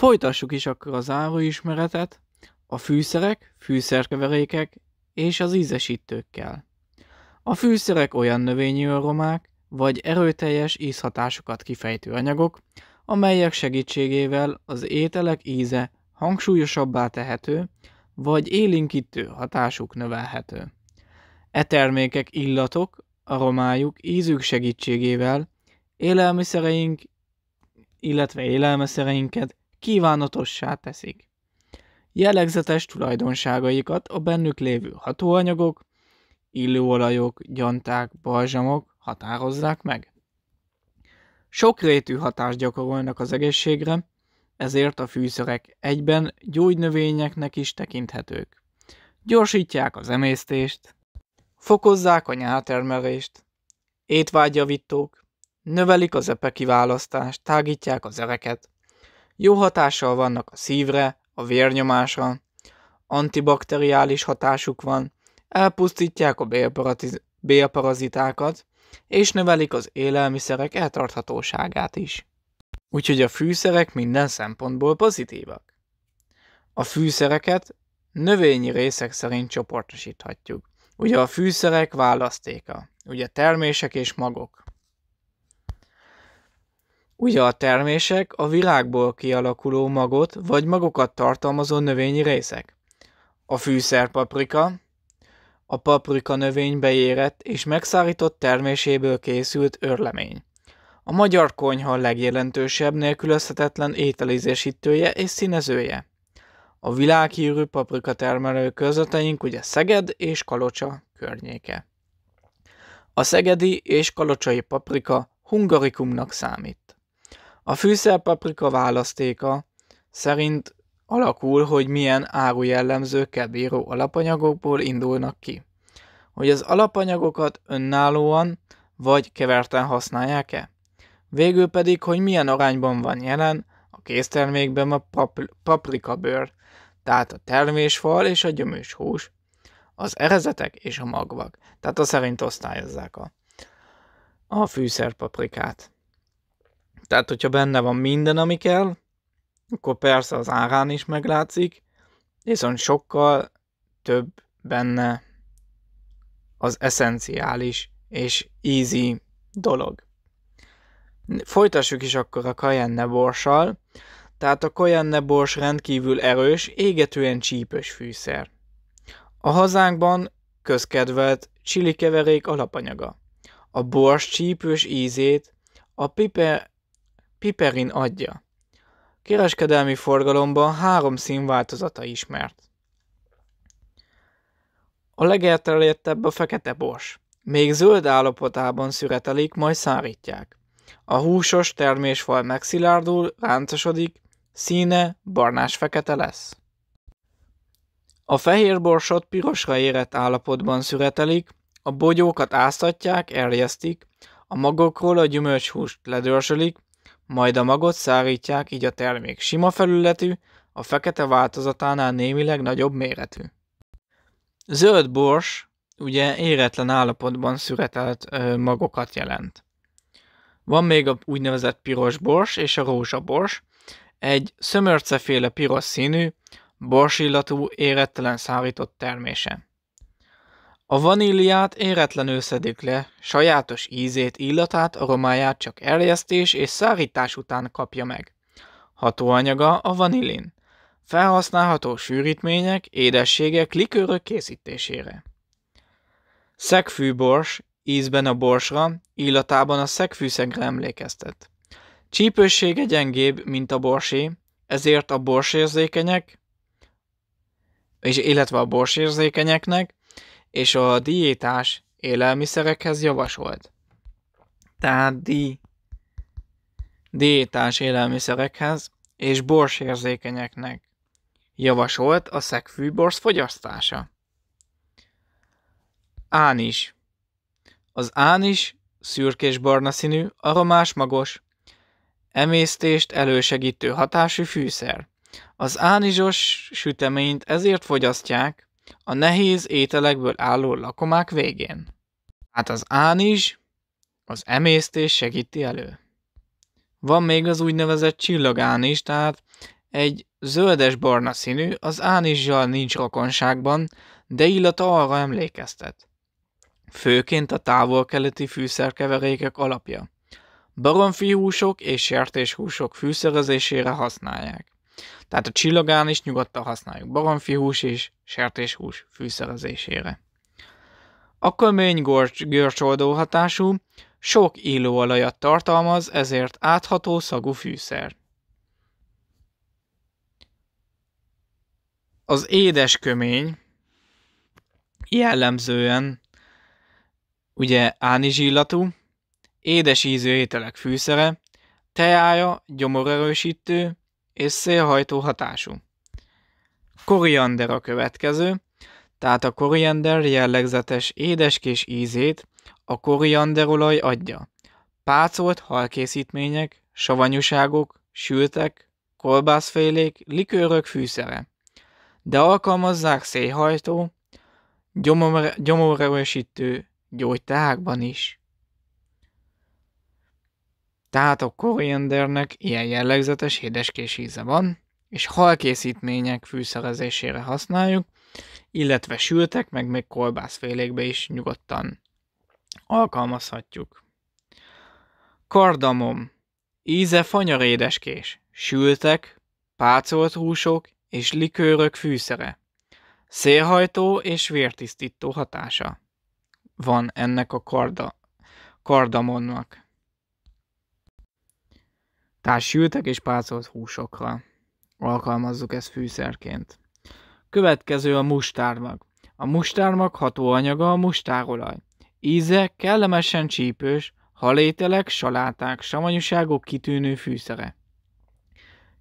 Folytassuk is akkor az záróismeretet a fűszerek, fűszerkeverékek és az ízesítőkkel. A fűszerek olyan növényi aromák, vagy erőteljes ízhatásokat kifejtő anyagok, amelyek segítségével az ételek íze hangsúlyosabbá tehető, vagy élinkítő hatásuk növelhető. E termékek illatok, aromájuk, ízük segítségével élelmiszereink, illetve élelmiszereinket kívánatossá teszik. Jellegzetes tulajdonságaikat a bennük lévő hatóanyagok, illóolajok, gyanták, balzsamok határozzák meg. Sokrétű hatást gyakorolnak az egészségre, ezért a fűszerek egyben gyógynövényeknek is tekinthetők. Gyorsítják az emésztést, fokozzák a nyáltermelést, étvágyavítók, növelik az epe kiválasztást, tágítják az ereket, jó hatással vannak a szívre, a vérnyomásra, antibakteriális hatásuk van, elpusztítják a bélparazitákat, és növelik az élelmiszerek eltarthatóságát is. Úgyhogy a fűszerek minden szempontból pozitívak. A fűszereket növényi részek szerint csoportosíthatjuk. Ugye a fűszerek választéka, ugye termések és magok. Ugye a termések a világból kialakuló magot vagy magokat tartalmazó növényi részek. A fűszerpaprika, a paprika növény beérett és megszárított terméséből készült örlemény. A magyar konyha legjelentősebb nélkülözhetetlen ételizésítője és színezője. A világhírű termelő közveteink ugye Szeged és Kalocsa környéke. A szegedi és kalocsai paprika hungarikumnak számít. A fűszerpaprika választéka szerint alakul, hogy milyen áru jellemzőkkel bíró alapanyagokból indulnak ki. Hogy az alapanyagokat önállóan vagy keverten használják-e? Végül pedig, hogy milyen arányban van jelen a késztermékben a papl- paprikabőr, tehát a termésfal és a gyömös hús, az erezetek és a magvak, tehát a szerint osztályozzák a, a fűszerpaprikát. Tehát, hogyha benne van minden, ami kell, akkor persze az árán is meglátszik, viszont sokkal több benne az eszenciális és easy dolog. Folytassuk is akkor a kajenne borssal. Tehát a kajenne bors rendkívül erős, égetően csípős fűszer. A hazánkban közkedvelt csili keverék alapanyaga. A bors csípős ízét a piper Piperin adja. Kereskedelmi forgalomban három szín változata ismert. A legelterjedtebb a fekete bors. Még zöld állapotában szüretelik, majd szárítják. A húsos termésfal megszilárdul, ráncosodik, színe barnás-fekete lesz. A fehér borsot pirosra érett állapotban szüretelik, a bogyókat áztatják, erjesztik, a magokról a gyümölcshúst ledörzsölik, majd a magot szárítják, így a termék sima felületű, a fekete változatánál némileg nagyobb méretű. Zöld bors ugye éretlen állapotban szüretelt ö, magokat jelent. Van még a úgynevezett piros bors és a rózsabors, egy szömörceféle piros színű, borsillatú, érettelen szárított termése. A vaníliát éretlenül szedik le, sajátos ízét, illatát, aromáját csak erjesztés és szárítás után kapja meg. Hatóanyaga a vanilin. Felhasználható sűrítmények, édességek, likőrök készítésére. Szegfűbors, ízben a borsra, illatában a szegfűszegre emlékeztet. Csípőssége gyengébb, mint a borsé, ezért a borsérzékenyek, és illetve a borsérzékenyeknek és a diétás élelmiszerekhez javasolt. Tehát di, diétás élelmiszerekhez és borsérzékenyeknek javasolt a szegfű borsz fogyasztása. Ánis Az ánis szürkés-barna színű, aromás magos, emésztést elősegítő hatású fűszer. Az ánizsos süteményt ezért fogyasztják, a nehéz ételekből álló lakomák végén. Hát az ánizs az emésztés segíti elő. Van még az úgynevezett csillagán is, tehát egy zöldes-barna színű, az ánizsjal nincs rokonságban, de illata arra emlékeztet. Főként a távol-keleti fűszerkeverékek alapja. Baromfi húsok és sertéshúsok fűszerezésére használják. Tehát a csillagán is nyugodtan használjuk hús és sertéshús fűszerezésére. A kömény görcsoldó hatású, sok illóolajat tartalmaz, ezért átható szagú fűszer. Az édes kömény jellemzően ugye ánizsillatú, édes ízű ételek fűszere, teája gyomorerősítő, és szélhajtó hatású. Koriander a következő, tehát a koriander jellegzetes édeskés ízét a korianderolaj adja. Pácolt halkészítmények, savanyúságok, sültek, kolbászfélék, likőrök fűszere. De alkalmazzák szélhajtó, gyomorerősítő gyógyteákban is. Tehát a koriandernek ilyen jellegzetes édeskés íze van, és halkészítmények fűszerezésére használjuk, illetve sültek, meg még kolbászfélékbe is nyugodtan alkalmazhatjuk. Kardamom. Íze fanyar édeskés, sültek, pácolt húsok és likőrök fűszere. Szélhajtó és vértisztító hatása van ennek a karda, kardamonnak. Tehát sültek és pácolt húsokra. Alkalmazzuk ezt fűszerként. Következő a mustármag. A mustármag hatóanyaga a mustárolaj. Íze kellemesen csípős, halételek, saláták, savanyúságok kitűnő fűszere.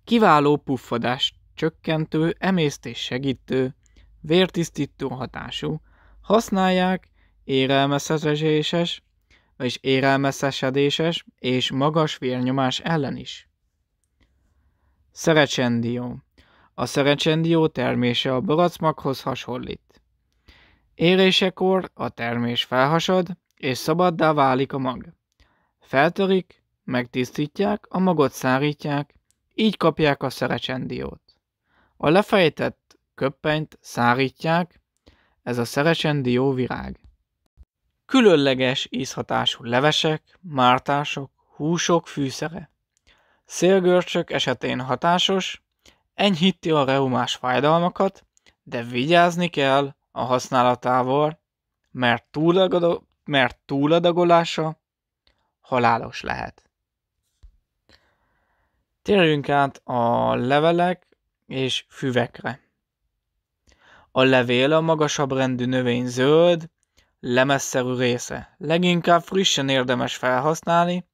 Kiváló puffadást csökkentő, emésztés segítő, vértisztító hatású. Használják érelmezhetéses, és érelmeszesedéses és magas vérnyomás ellen is. Szerecsendió A szerecsendió termése a boracmaghoz hasonlít. Érésekor a termés felhasad, és szabaddá válik a mag. Feltörik, megtisztítják, a magot szárítják, így kapják a szerecsendiót. A lefejtett köppenyt szárítják, ez a szerecsendió virág különleges ízhatású levesek, mártások, húsok fűszere. Szélgörcsök esetén hatásos, enyhíti a reumás fájdalmakat, de vigyázni kell a használatával, mert, túlagado- mert túladagolása halálos lehet. Térjünk át a levelek és füvekre. A levél a magasabb rendű növény zöld, lemezszerű része. Leginkább frissen érdemes felhasználni,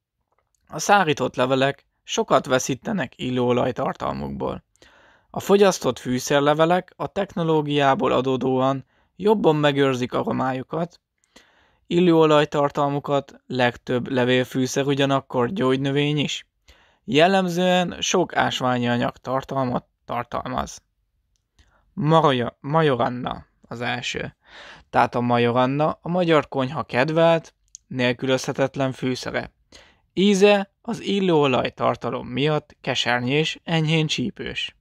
a szárított levelek sokat veszítenek illóolaj tartalmukból. A fogyasztott fűszerlevelek a technológiából adódóan jobban megőrzik aromájukat, illóolaj tartalmukat legtöbb levélfűszer ugyanakkor gyógynövény is. Jellemzően sok ásványi anyag tartalmat tartalmaz. Maroja, majoranna az első. Tehát a Major Anna a magyar konyha kedvelt, nélkülözhetetlen fűszere. Íze az illóolaj tartalom miatt kesernyés, enyhén csípős.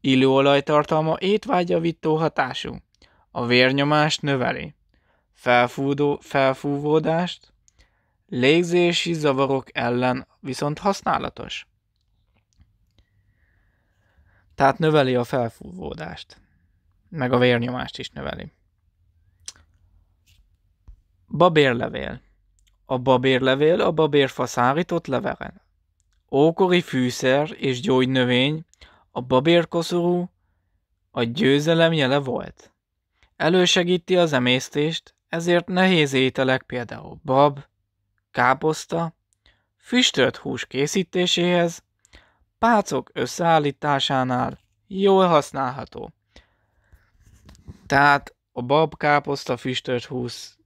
Illóolaj tartalma étvágyavító hatású. A vérnyomást növeli. Felfúdó, felfúvódást, légzési zavarok ellen viszont használatos. Tehát növeli a felfúvódást meg a vérnyomást is növeli. Babérlevél. A babérlevél a babérfa szárított levelen. Ókori fűszer és gyógynövény, a babérkoszorú a győzelem jele volt. Elősegíti az emésztést, ezért nehéz ételek például bab, káposzta, füstölt hús készítéséhez, pácok összeállításánál jól használható. Tehát a babkáposzta füstölt húsz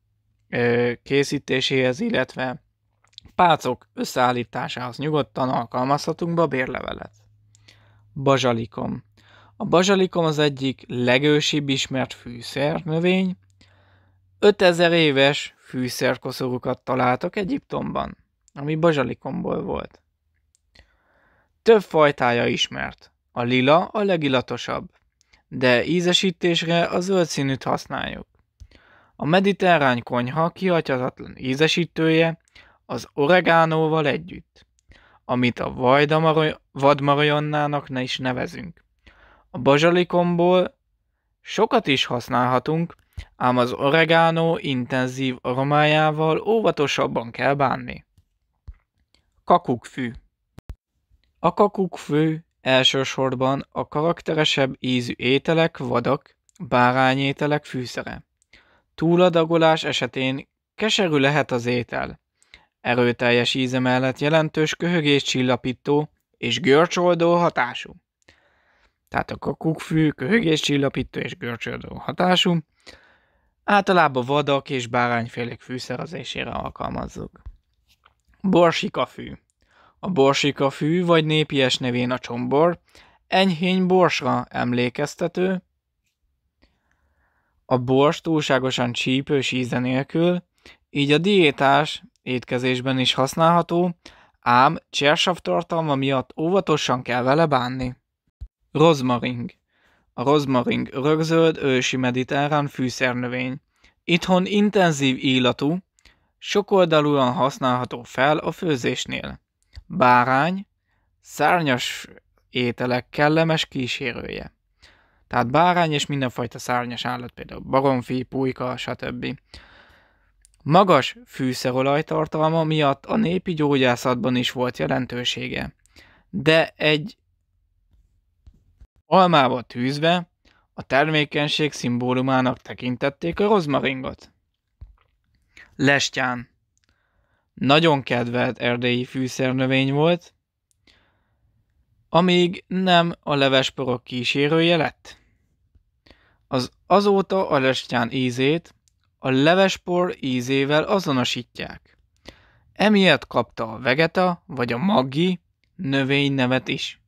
készítéséhez, illetve pácok összeállításához nyugodtan alkalmazhatunk babérlevelet. Bazsalikom. A bazsalikom az egyik legősibb ismert fűszernövény. 5000 éves fűszerkoszorukat találtak Egyiptomban, ami bazsalikomból volt. Több fajtája ismert. A lila a legilatosabb de ízesítésre a zöld színűt használjuk. A mediterrán konyha kihagyhatatlan ízesítője az oregánóval együtt, amit a vadmarajonnának ne is nevezünk. A bazsalikomból sokat is használhatunk, ám az oregánó intenzív aromájával óvatosabban kell bánni. Kakukkfű A kakukkfű Elsősorban a karakteresebb ízű ételek vadak, bárányételek fűszere. Túladagolás esetén keserű lehet az étel. Erőteljes íze mellett jelentős köhögés csillapító és görcsoldó hatású. Tehát a kakukkfű köhögés csillapító és görcsoldó hatású. Általában vadak és bárányfélék fűszerezésére alkalmazzuk. Borsikafű. A borsika fű, vagy népies nevén a csombor, enyhény borsra emlékeztető, a bors túlságosan csípős íze nélkül, így a diétás étkezésben is használható, ám csersav tartalma miatt óvatosan kell vele bánni. Rozmaring A rozmaring örökzöld ősi mediterrán fűszernövény. Itthon intenzív illatú, sokoldalúan használható fel a főzésnél bárány, szárnyas ételek kellemes kísérője. Tehát bárány és mindenfajta szárnyas állat, például baromfi, pulyka, stb. Magas fűszerolajtartalma miatt a népi gyógyászatban is volt jelentősége, de egy almába tűzve a termékenység szimbólumának tekintették a rozmaringot. Lestyán nagyon kedvelt erdélyi fűszernövény volt, amíg nem a levesporok kísérője lett. Az azóta a ízét a levespor ízével azonosítják. Emiatt kapta a vegeta vagy a maggi növény nevet is.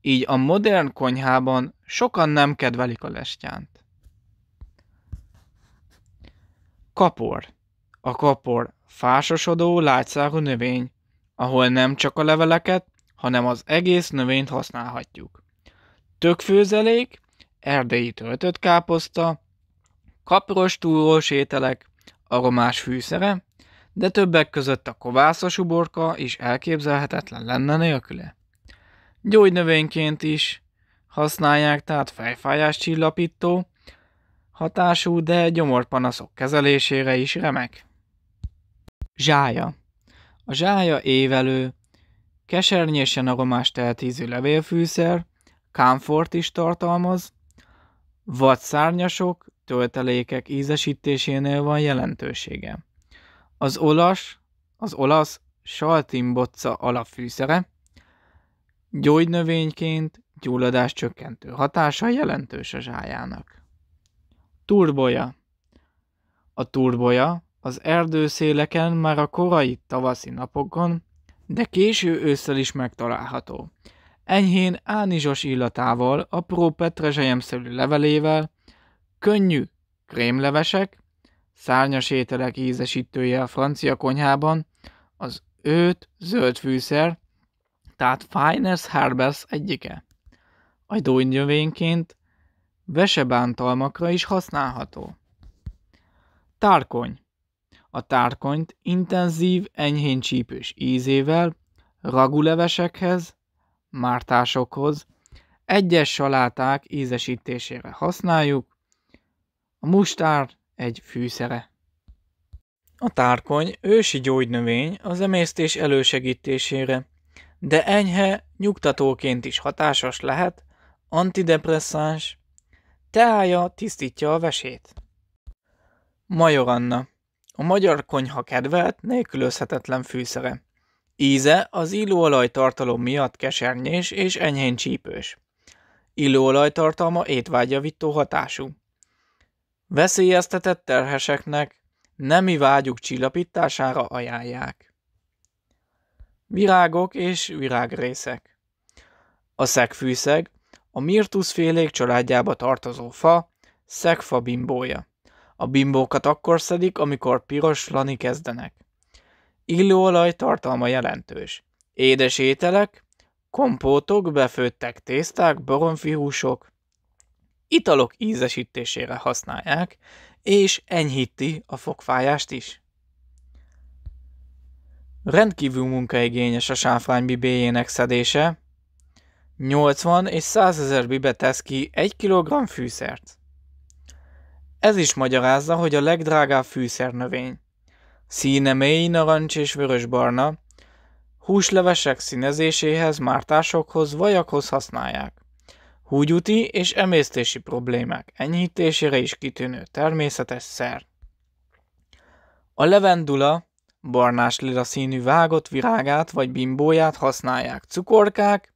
Így a modern konyhában sokan nem kedvelik a lestyánt. Kapor. A kapor Fásosodó, látszáru növény, ahol nem csak a leveleket, hanem az egész növényt használhatjuk. Tökfőzelék, erdei töltött káposzta, kapros túrós ételek, aromás fűszere, de többek között a kovászos uborka is elképzelhetetlen lenne nélküle. Gyógynövényként is használják, tehát fejfájás csillapító hatású, de gyomorpanaszok kezelésére is remek. Zsája. A zsája évelő, kesernyésen aromás teltízű levélfűszer, kámfort is tartalmaz, vagy szárnyasok, töltelékek ízesítésénél van jelentősége. Az olasz, az olasz saltimbocca alapfűszere, gyógynövényként gyulladás csökkentő hatása jelentős a zsájának. Turboja A turboja az erdőszéleken már a korai tavaszi napokon, de késő ősszel is megtalálható. Enyhén ánizsos illatával, apró petrezselyemszerű levelével, könnyű krémlevesek, szárnyas ételek ízesítője a francia konyhában, az őt zöld fűszer, tehát Finest Herbes egyike. A Ajdónövényként vesebántalmakra is használható. Tárkony a tárkonyt intenzív, enyhén csípős ízével, ragulevesekhez, mártásokhoz, egyes saláták ízesítésére használjuk, a mustár egy fűszere. A tárkony ősi gyógynövény az emésztés elősegítésére, de enyhe, nyugtatóként is hatásos lehet, antidepresszáns, teája tisztítja a vesét. Major Anna a magyar konyha kedvelt, nélkülözhetetlen fűszere. Íze az illóolaj tartalom miatt kesernyés és enyhén csípős. Illóolaj tartalma étvágyavító hatású. Veszélyeztetett terheseknek nemi vágyuk csillapítására ajánlják. Virágok és virágrészek A szegfűszeg, a mirtuszfélék családjába tartozó fa, szegfa bimbója. A bimbókat akkor szedik, amikor piroslani kezdenek. Illóolaj tartalma jelentős. Édes ételek, kompótok, befőttek tészták, boronfihúsok, Italok ízesítésére használják, és enyhíti a fogfájást is. Rendkívül munkaigényes a sáfrány bibéjének szedése. 80 és 100 ezer bibe tesz ki 1 kg fűszert. Ez is magyarázza, hogy a legdrágább fűszernövény. Színe mély narancs és vörösbarna, húslevesek színezéséhez, mártásokhoz, vajakhoz használják. Húgyuti és emésztési problémák enyhítésére is kitűnő természetes szer. A levendula, barnás lila színű vágott virágát vagy bimbóját használják cukorkák,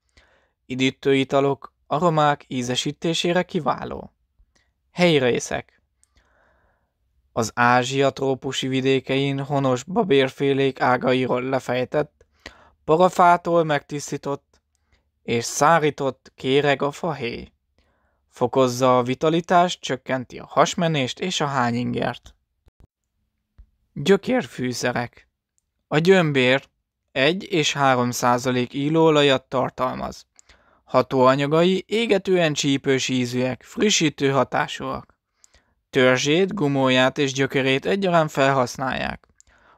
idítőitalok, aromák ízesítésére kiváló. Helyrészek az Ázsia trópusi vidékein honos babérfélék ágairól lefejtett, parafától megtisztított és szárított kéreg a fahéj. Fokozza a vitalitást, csökkenti a hasmenést és a hányingert. Gyökérfűszerek A gyömbér 1 és 3 százalék ílóolajat tartalmaz. Hatóanyagai égetően csípős ízűek, frissítő hatásúak. Törzsét, gumóját és gyökerét egyaránt felhasználják.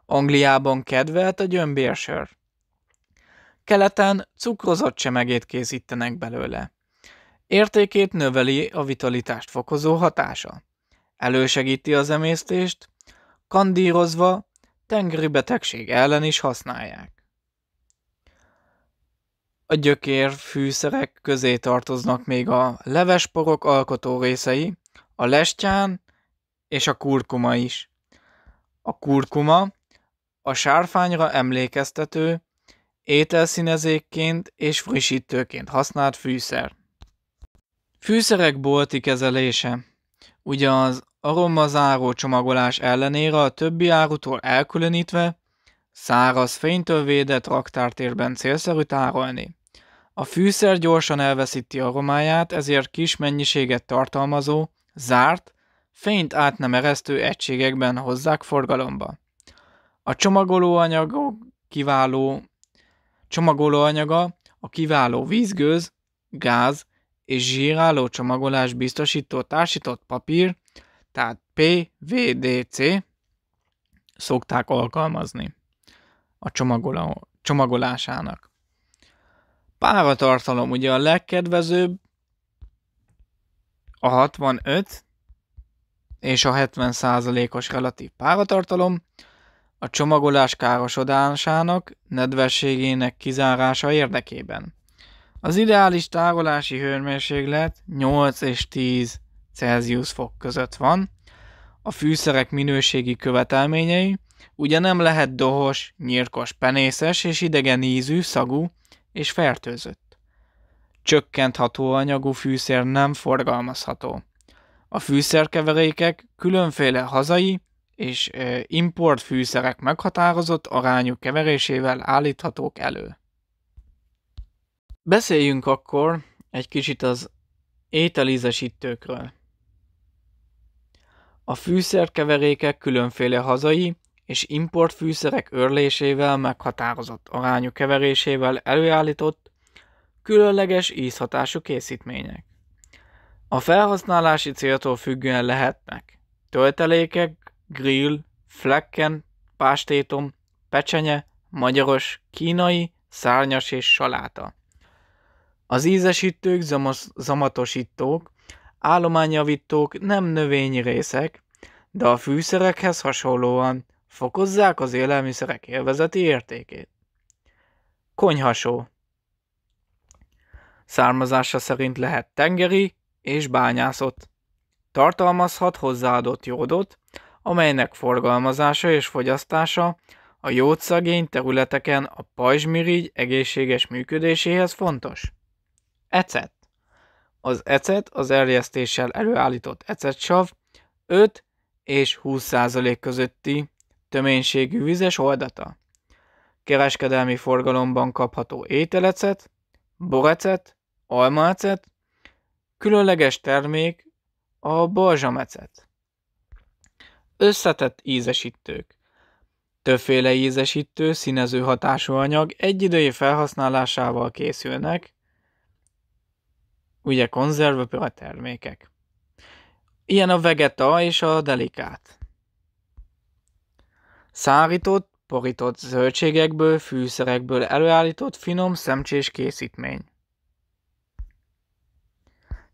Angliában kedvelt a gyömbérsör. Keleten cukrozott csemegét készítenek belőle. Értékét növeli a vitalitást fokozó hatása. Elősegíti az emésztést, kandírozva tengeri betegség ellen is használják. A gyökér fűszerek közé tartoznak még a levesporok alkotó részei, a lestján és a kurkuma is. A kurkuma a sárfányra emlékeztető, ételszínezékként és frissítőként használt fűszer. Fűszerek bolti kezelése Ugye az aromazáró csomagolás ellenére a többi árutól elkülönítve, száraz fénytől védett raktártérben célszerű tárolni. A fűszer gyorsan elveszíti aromáját, ezért kis mennyiséget tartalmazó, zárt, fényt át nem eresztő egységekben hozzák forgalomba. A csomagolóanyagok kiváló csomagolóanyaga a kiváló vízgőz, gáz és zsíráló csomagolás biztosító társított papír, tehát PVDC szokták alkalmazni a csomagoló, csomagolásának. Páratartalom ugye a legkedvezőbb a 65 és a 70%-os relatív páratartalom, a csomagolás károsodásának, nedvességének kizárása érdekében. Az ideális tárolási hőmérséklet 8 és 10 Celsius fok között van. A fűszerek minőségi követelményei ugye nem lehet dohos, nyírkos, penészes és idegen ízű, szagú és fertőzött. Csökkent hatóanyagú fűszer nem forgalmazható. A fűszerkeverékek különféle hazai és import fűszerek meghatározott arányú keverésével állíthatók elő. Beszéljünk akkor egy kicsit az ételízesítőkről. A fűszerkeverékek különféle hazai és import fűszerek örlésével meghatározott arányú keverésével előállított különleges ízhatású készítmények. A felhasználási céltól függően lehetnek töltelékek, grill, flecken, pástétom, pecsenye, magyaros, kínai, szárnyas és saláta. Az ízesítők, zamatosítók, állományjavítók nem növényi részek, de a fűszerekhez hasonlóan fokozzák az élelmiszerek élvezeti értékét. Konyhasó Származása szerint lehet tengeri és bányászott. Tartalmazhat hozzáadott jódot, amelynek forgalmazása és fogyasztása a jódszagény területeken a pajzsmirigy egészséges működéséhez fontos. Ecet Az ecet az erjesztéssel előállított ecetsav 5 és 20% közötti töménységű vizes oldata. Kereskedelmi forgalomban kapható ételecet, borecet, almaecet, különleges termék a balzsamecet. Összetett ízesítők. Többféle ízesítő, színező hatású anyag egyidejű felhasználásával készülnek, ugye a termékek. Ilyen a vegeta és a delikát. Szárított, porított zöldségekből, fűszerekből előállított finom szemcsés készítmény.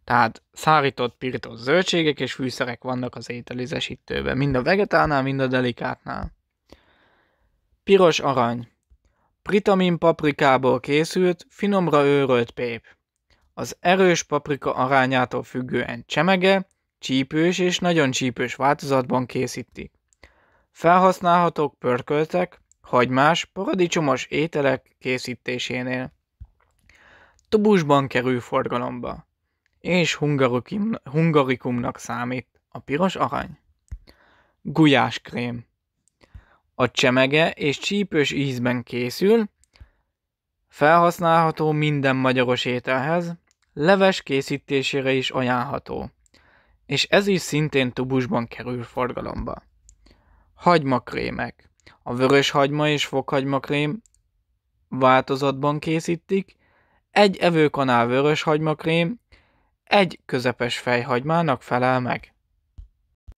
Tehát szárított, pirított zöldségek és fűszerek vannak az ételizesítőben, mind a vegetálnál, mind a delikátnál. Piros arany. Pritamin paprikából készült, finomra őrölt pép. Az erős paprika arányától függően csemege, csípős és nagyon csípős változatban készítik. Felhasználhatók pörköltek, hagymás, paradicsomos ételek készítésénél. Tubusban kerül forgalomba és hungarikum, hungarikumnak számít a piros arany. Gulyáskrém. A csemege és csípős ízben készül, felhasználható minden magyaros ételhez, leves készítésére is ajánlható, és ez is szintén tubusban kerül forgalomba. Hagymakrémek. A vörös hagyma és fokhagymakrém változatban készítik, egy evőkanál vörös hagymakrém egy közepes fejhagymának felel meg.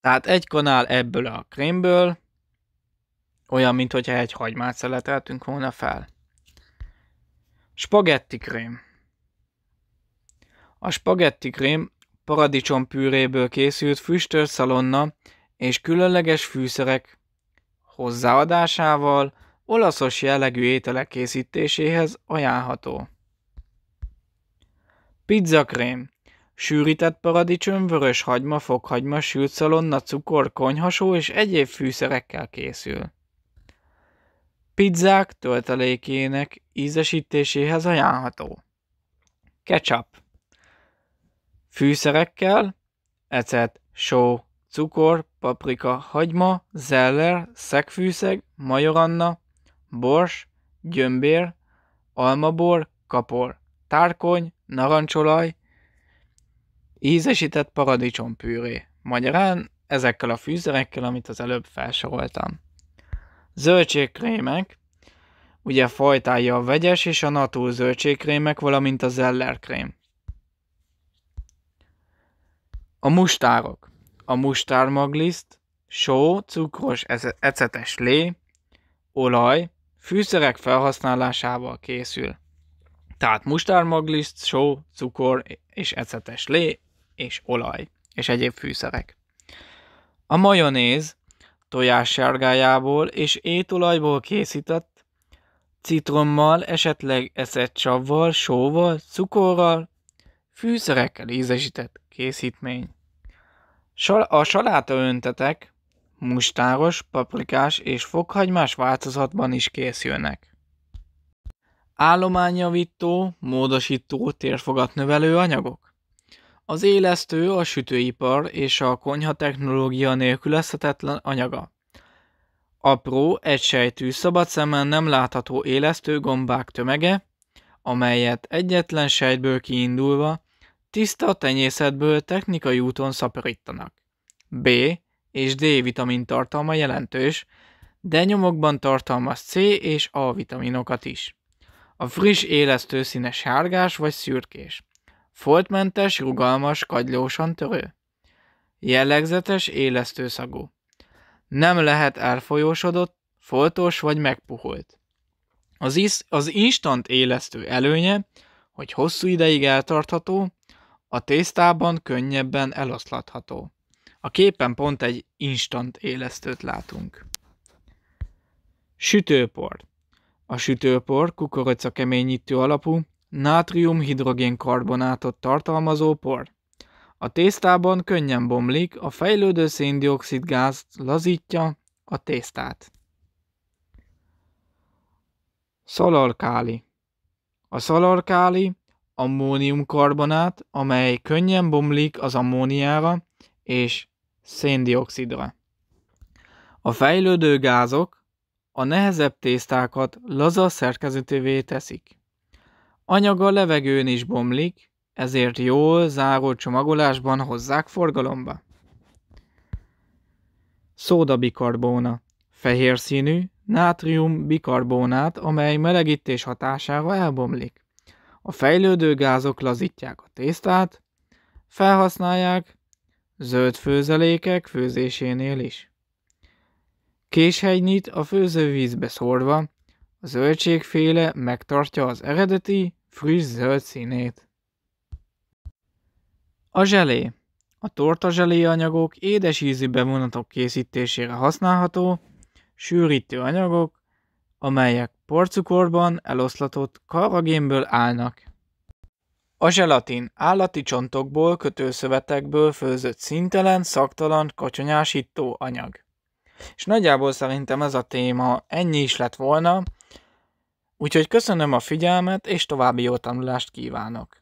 Tehát egy kanál ebből a krémből, olyan, mint egy hagymát szeleteltünk volna fel. Spagetti krém. A spagetti krém püréből készült füstös szalonna és különleges fűszerek hozzáadásával olaszos jellegű ételek készítéséhez ajánlható. Pizzakrém sűrített paradicsom, vörös hagyma, fokhagyma, sült szalonna, cukor, konyhasó és egyéb fűszerekkel készül. Pizzák töltelékének ízesítéséhez ajánlható. Ketchup. Fűszerekkel ecet, só, cukor, paprika, hagyma, zeller, szegfűszeg, majoranna, bors, gyömbér, almabor, kapor, tárkony, narancsolaj, Ízesített paradicsompűré. Magyarán ezekkel a fűszerekkel, amit az előbb felsoroltam. Zöldségkrémek. Ugye fajtája a vegyes és a natúr zöldségkrémek, valamint a zellerkrém. A mustárok. A mustármagliszt, só, cukros, ecetes lé, olaj, fűszerek felhasználásával készül. Tehát mustármagliszt, só, cukor és ecetes lé, és olaj, és egyéb fűszerek. A majonéz tojás sárgájából és étolajból készített, citrommal, esetleg eszett csavval, sóval, cukorral, fűszerekkel ízesített készítmény. A saláta öntetek mustáros, paprikás és fokhagymás változatban is készülnek. Állományjavító, módosító, térfogatnövelő anyagok az élesztő a sütőipar és a konyha technológia nélkülözhetetlen anyaga. Apró, egysejtű, szabad szemmel nem látható élesztő gombák tömege, amelyet egyetlen sejtből kiindulva tiszta tenyészetből technikai úton szaporítanak. B és D vitamin tartalma jelentős, de nyomokban tartalmaz C és A vitaminokat is. A friss élesztő színe sárgás vagy szürkés. Foltmentes, rugalmas, kagylósan törő. Jellegzetes, élesztő szagú. Nem lehet elfolyósodott, foltos vagy megpuholt. Az, is, az instant élesztő előnye, hogy hosszú ideig eltartható, a tésztában könnyebben eloszlatható. A képen pont egy instant élesztőt látunk. Sütőpor. A sütőpor kukorica keményítő alapú, Nátriumhidrogénkarbonátot tartalmazó por. A tésztában könnyen bomlik, a fejlődő széndiokszid gáz lazítja a tésztát. Szalarkáli A szalarkáli ammóniumkarbonát, amely könnyen bomlik az ammóniára és széndiokszidra. A fejlődő gázok a nehezebb tésztákat laza szerkezetévé teszik. Anyaga levegőn is bomlik, ezért jól záró csomagolásban hozzák forgalomba. bikarbóna. Fehér színű, nátrium bikarbónát, amely melegítés hatására elbomlik. A fejlődő gázok lazítják a tésztát, felhasználják zöld főzelékek főzésénél is. Késhegynyit a főzővízbe szórva, a zöldségféle megtartja az eredeti, friss zöld színét. A zselé. A torta zselé anyagok édes ízű bevonatok készítésére használható, sűrítő anyagok, amelyek porcukorban eloszlatott karagénből állnak. A zselatin állati csontokból, kötőszövetekből főzött szintelen, szaktalan, kacsonyásító anyag. És nagyjából szerintem ez a téma ennyi is lett volna, Úgyhogy köszönöm a figyelmet, és további jó tanulást kívánok!